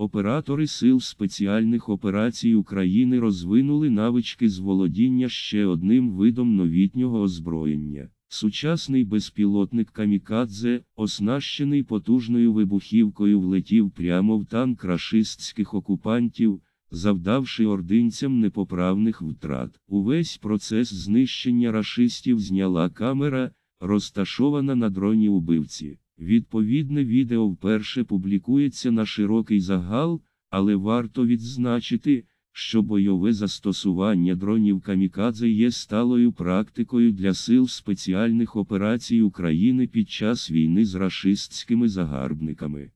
Оператори Сил спеціальних операцій України розвинули навички з володіння ще одним видом новітнього озброєння. Сучасний безпілотник Камікадзе, оснащений потужною вибухівкою, влетів прямо в танк рашистських окупантів, завдавши ординцям непоправних втрат. Увесь процес знищення рашистів зняла камера розташована на дроні убивці. Відповідне відео вперше публікується на широкий загал, але варто відзначити, що бойове застосування дронів камікадзе є сталою практикою для сил спеціальних операцій України під час війни з рашистськими загарбниками.